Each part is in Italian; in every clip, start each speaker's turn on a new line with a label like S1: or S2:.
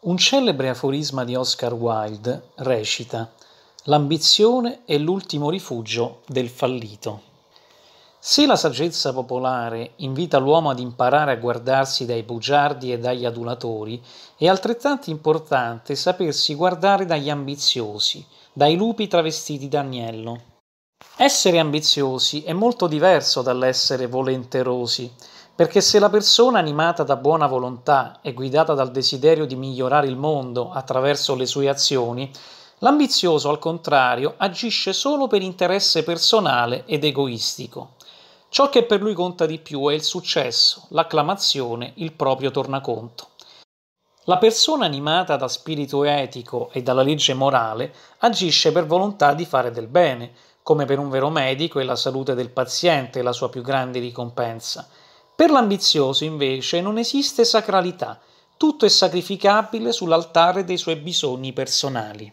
S1: Un celebre aforisma di Oscar Wilde recita L'ambizione è l'ultimo rifugio del fallito. Se la saggezza popolare invita l'uomo ad imparare a guardarsi dai bugiardi e dagli adulatori, è altrettanto importante sapersi guardare dagli ambiziosi, dai lupi travestiti d'agnello. Essere ambiziosi è molto diverso dall'essere volenterosi perché se la persona animata da buona volontà è guidata dal desiderio di migliorare il mondo attraverso le sue azioni, l'ambizioso al contrario agisce solo per interesse personale ed egoistico. Ciò che per lui conta di più è il successo, l'acclamazione, il proprio tornaconto. La persona animata da spirito etico e dalla legge morale agisce per volontà di fare del bene, come per un vero medico è la salute del paziente la sua più grande ricompensa. Per l'ambizioso, invece, non esiste sacralità, tutto è sacrificabile sull'altare dei suoi bisogni personali.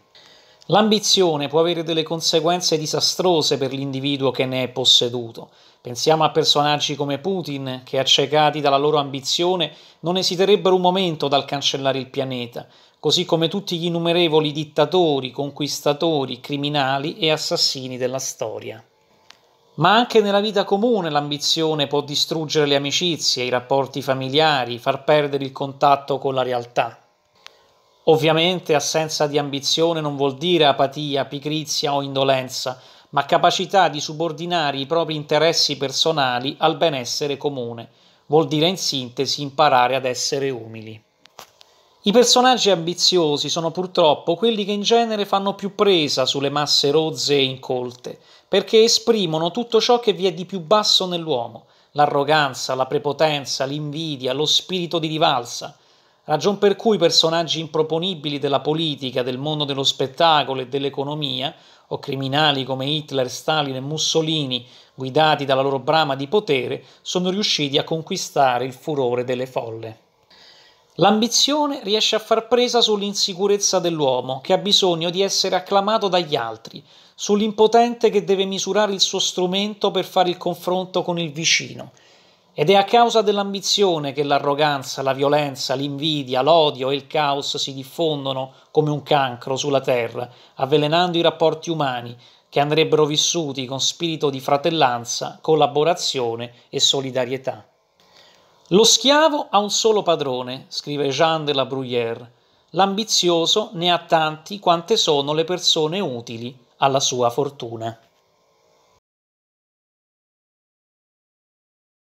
S1: L'ambizione può avere delle conseguenze disastrose per l'individuo che ne è posseduto. Pensiamo a personaggi come Putin, che accecati dalla loro ambizione non esiterebbero un momento dal cancellare il pianeta, così come tutti gli innumerevoli dittatori, conquistatori, criminali e assassini della storia. Ma anche nella vita comune l'ambizione può distruggere le amicizie, i rapporti familiari, far perdere il contatto con la realtà. Ovviamente assenza di ambizione non vuol dire apatia, pigrizia o indolenza, ma capacità di subordinare i propri interessi personali al benessere comune. Vuol dire in sintesi imparare ad essere umili. I personaggi ambiziosi sono purtroppo quelli che in genere fanno più presa sulle masse rozze e incolte, perché esprimono tutto ciò che vi è di più basso nell'uomo, l'arroganza, la prepotenza, l'invidia, lo spirito di rivalsa. Ragion per cui personaggi improponibili della politica, del mondo dello spettacolo e dell'economia, o criminali come Hitler, Stalin e Mussolini, guidati dalla loro brama di potere, sono riusciti a conquistare il furore delle folle. L'ambizione riesce a far presa sull'insicurezza dell'uomo che ha bisogno di essere acclamato dagli altri, sull'impotente che deve misurare il suo strumento per fare il confronto con il vicino. Ed è a causa dell'ambizione che l'arroganza, la violenza, l'invidia, l'odio e il caos si diffondono come un cancro sulla terra, avvelenando i rapporti umani che andrebbero vissuti con spirito di fratellanza, collaborazione e solidarietà. Lo schiavo ha un solo padrone, scrive Jean de la Bruyère. L'ambizioso ne ha tanti quante sono le persone utili alla sua fortuna.